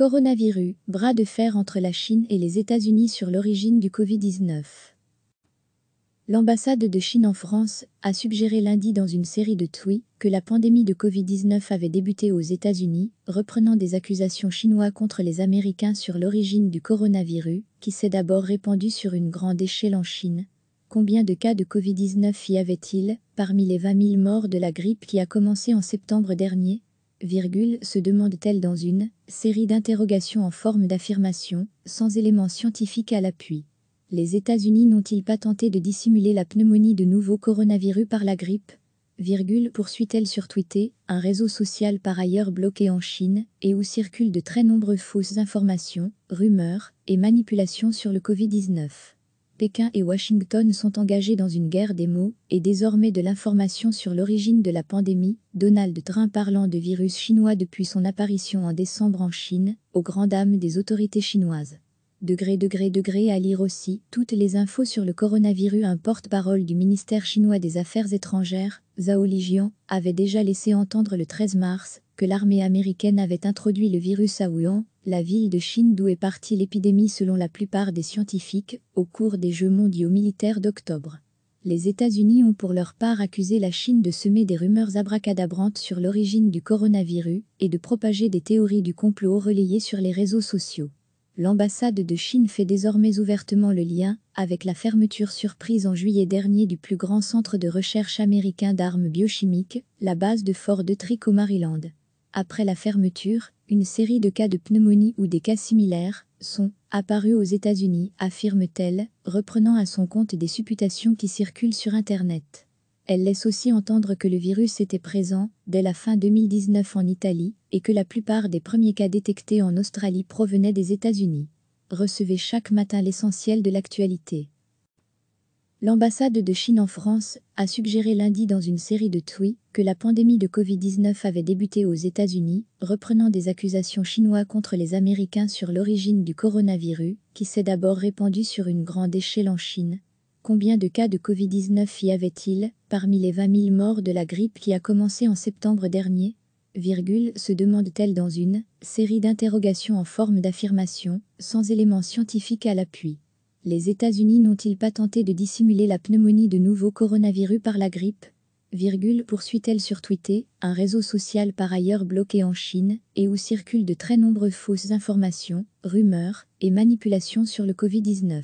Coronavirus, bras de fer entre la Chine et les États-Unis sur l'origine du Covid-19. L'ambassade de Chine en France a suggéré lundi dans une série de tweets que la pandémie de Covid-19 avait débuté aux États-Unis, reprenant des accusations chinoises contre les Américains sur l'origine du coronavirus, qui s'est d'abord répandu sur une grande échelle en Chine. Combien de cas de Covid-19 y avait-il, parmi les 20 000 morts de la grippe qui a commencé en septembre dernier virgule, se demande-t-elle dans une série d'interrogations en forme d'affirmation, sans éléments scientifiques à l'appui. Les États-Unis n'ont-ils pas tenté de dissimuler la pneumonie de nouveaux coronavirus par la grippe virgule, poursuit-elle sur Twitter, un réseau social par ailleurs bloqué en Chine et où circulent de très nombreuses fausses informations, rumeurs et manipulations sur le Covid-19. Pékin et Washington sont engagés dans une guerre des mots et désormais de l'information sur l'origine de la pandémie, Donald Trump parlant de virus chinois depuis son apparition en décembre en Chine, aux grandes dames des autorités chinoises. Degré, degré, degré à lire aussi toutes les infos sur le coronavirus. Un porte-parole du ministère chinois des Affaires étrangères, Zhao Lijian, avait déjà laissé entendre le 13 mars que l'armée américaine avait introduit le virus à Wuhan, la ville de Chine d'où est partie l'épidémie selon la plupart des scientifiques, au cours des Jeux mondiaux militaires d'octobre. Les États-Unis ont pour leur part accusé la Chine de semer des rumeurs abracadabrantes sur l'origine du coronavirus et de propager des théories du complot relayées sur les réseaux sociaux. L'ambassade de Chine fait désormais ouvertement le lien avec la fermeture surprise en juillet dernier du plus grand centre de recherche américain d'armes biochimiques, la base de Fort Detrick au Maryland. Après la fermeture, une série de cas de pneumonie ou des cas similaires sont apparus aux États-Unis, affirme-t-elle, reprenant à son compte des supputations qui circulent sur Internet. Elle laisse aussi entendre que le virus était présent dès la fin 2019 en Italie et que la plupart des premiers cas détectés en Australie provenaient des États-Unis. Recevez chaque matin l'essentiel de l'actualité. L'ambassade de Chine en France a suggéré lundi dans une série de tweets que la pandémie de Covid-19 avait débuté aux États-Unis, reprenant des accusations chinoises contre les Américains sur l'origine du coronavirus, qui s'est d'abord répandu sur une grande échelle en Chine. Combien de cas de Covid-19 y avait-il parmi les 20 000 morts de la grippe qui a commencé en septembre dernier se demande-t-elle dans une série d'interrogations en forme d'affirmation, sans éléments scientifiques à l'appui. Les États-Unis n'ont-ils pas tenté de dissimuler la pneumonie de nouveau coronavirus par la grippe Virgule poursuit-elle sur Twitter, un réseau social par ailleurs bloqué en Chine et où circulent de très nombreuses fausses informations, rumeurs et manipulations sur le Covid-19.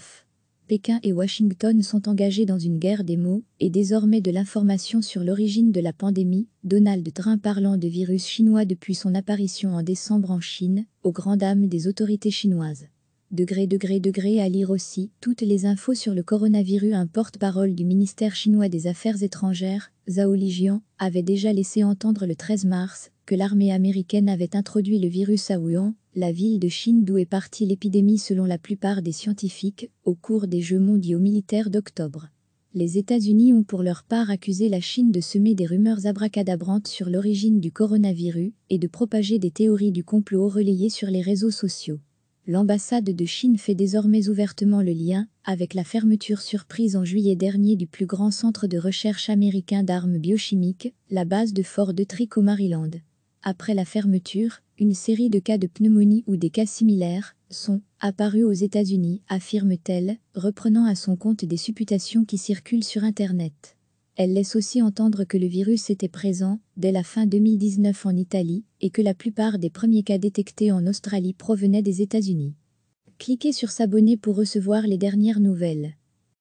Pékin et Washington sont engagés dans une guerre des mots et désormais de l'information sur l'origine de la pandémie, Donald Trump parlant de virus chinois depuis son apparition en décembre en Chine, aux grandes dames des autorités chinoises. Degré, degré, degré à lire aussi toutes les infos sur le coronavirus. Un porte-parole du ministère chinois des Affaires étrangères, Zhao Lijian, avait déjà laissé entendre le 13 mars que l'armée américaine avait introduit le virus à Wuhan, la ville de Chine d'où est partie l'épidémie selon la plupart des scientifiques, au cours des Jeux mondiaux militaires d'octobre. Les États-Unis ont pour leur part accusé la Chine de semer des rumeurs abracadabrantes sur l'origine du coronavirus et de propager des théories du complot relayées sur les réseaux sociaux l'ambassade de Chine fait désormais ouvertement le lien avec la fermeture surprise en juillet dernier du plus grand centre de recherche américain d'armes biochimiques, la base de Fort Detrick au Maryland. Après la fermeture, une série de cas de pneumonie ou des cas similaires sont apparus aux États-Unis, affirme-t-elle, reprenant à son compte des supputations qui circulent sur Internet. Elle laisse aussi entendre que le virus était présent dès la fin 2019 en Italie et que la plupart des premiers cas détectés en Australie provenaient des États-Unis. Cliquez sur S'abonner pour recevoir les dernières nouvelles.